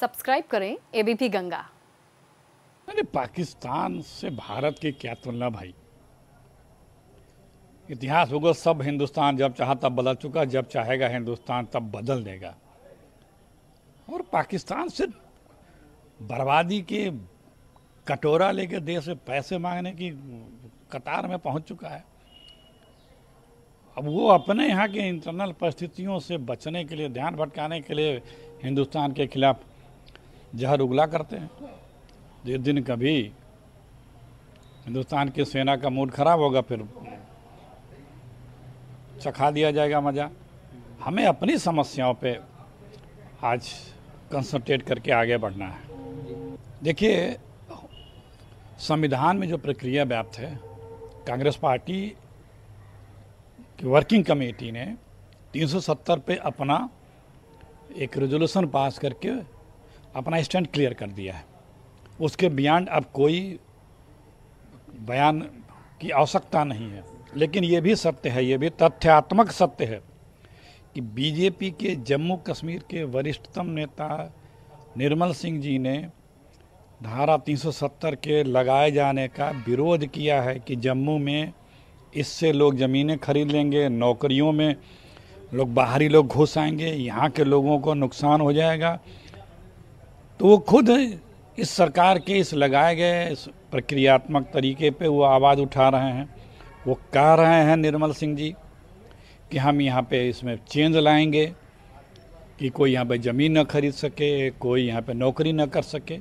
subscribe करें ABP Ganga अरे पाकिस्तान से भारत की क्या तुलना भाई इतिहास होगा सब हिंदुस्तान जब चाहा तब बदल चुका जब चाहेगा हिंदुस्तान तब बदल देगा और पाकिस्तान से बर्बादी के कटोरा लेके देश से पैसे मांगने की कतार में पहुंच चुका है अब वो अपने यहाँ के इंटरनल परिस्थितियों से बचने के लिए ध्यान भटकाने के लिए हिंदुस्तान के खिलाफ जहर उगला करते हैं जिस दिन कभी हिंदुस्तान की सेना का मूड खराब होगा फिर चखा दिया जाएगा मज़ा हमें अपनी समस्याओं पे आज कंसंट्रेट करके आगे बढ़ना है देखिए संविधान में जो प्रक्रिया व्याप्त है कांग्रेस पार्टी की वर्किंग कमेटी ने 370 पे अपना एक रेजोल्यूशन पास करके अपना स्टैंड क्लियर कर दिया है उसके बियॉन्ड अब कोई बयान की आवश्यकता नहीं है लेकिन ये भी सत्य है ये भी तथ्यात्मक सत्य है कि बीजेपी के जम्मू कश्मीर के वरिष्ठतम नेता निर्मल सिंह जी ने धारा 370 के लगाए जाने का विरोध किया है कि जम्मू में इससे लोग ज़मीनें खरीद लेंगे नौकरियों में लोग बाहरी लोग घुस आएंगे यहाँ के लोगों को नुकसान हो जाएगा तो वो खुद इस सरकार के इस लगाए गए इस प्रक्रियात्मक तरीके पे वो आवाज़ उठा रहे हैं वो कह रहे हैं निर्मल सिंह जी कि हम यहाँ पे इसमें चेंज लाएंगे कि कोई यहाँ पे ज़मीन न खरीद सके कोई यहाँ पे नौकरी न कर सके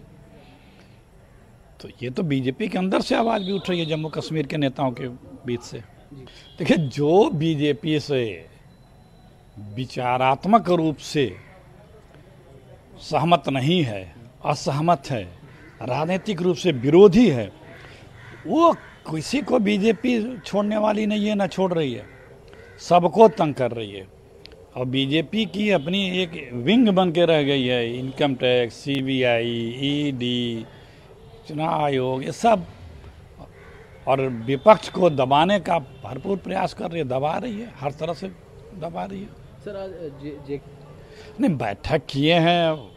तो ये तो बीजेपी के अंदर से आवाज़ भी उठ रही है जम्मू कश्मीर के नेताओं के बीच से देखिए जो बीजेपी से विचारात्मक रूप से सहमत नहीं है असहमत है राजनीतिक रूप से विरोधी है वो किसी को बीजेपी छोड़ने वाली नहीं है ना छोड़ रही है सबको तंग कर रही है और बीजेपी की अपनी एक विंग बन के रह गई है इनकम टैक्स सीबीआई ईडी चुनाव आयोग ये सब और विपक्ष को दबाने का भरपूर प्रयास कर रही है दबा रही है हर तरह से दबा रही है सर आज जे, जे... नहीं बैठक किए हैं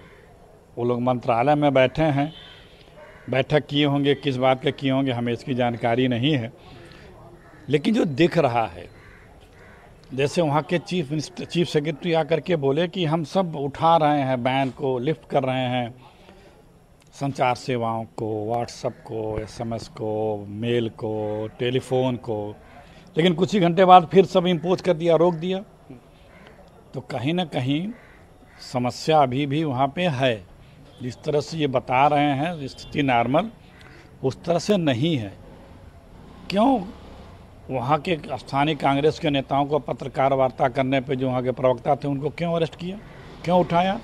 वो लोग मंत्रालय में बैठे हैं बैठक किए होंगे किस बात के किए होंगे हमें इसकी जानकारी नहीं है लेकिन जो दिख रहा है जैसे वहाँ के चीफ मिनिस्टर चीफ सेक्रेटरी आकर के बोले कि हम सब उठा रहे हैं बैन को लिफ्ट कर रहे हैं संचार सेवाओं को व्हाट्सअप को एसएमएस को मेल को टेलीफोन को लेकिन कुछ ही घंटे बाद फिर सब इम्पोज कर दिया रोक दिया तो कहीं ना कहीं समस्या अभी भी वहाँ पे है जिस तरह से ये बता रहे हैं स्थिति नॉर्मल उस तरह से नहीं है क्यों वहाँ के स्थानीय कांग्रेस के नेताओं को पत्रकार वार्ता करने पे जो वहाँ के प्रवक्ता थे उनको क्यों अरेस्ट किया क्यों उठाया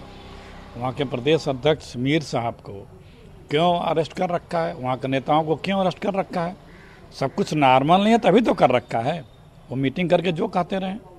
वहाँ के प्रदेश अध्यक्ष मीर साहब को क्यों अरेस्ट कर रखा है वहाँ के नेताओं को क्यों अरेस्ट कर रखा है सब कुछ नॉर्मल नहीं है तभी तो कर रखा है वो मीटिंग करके जो कहते रहें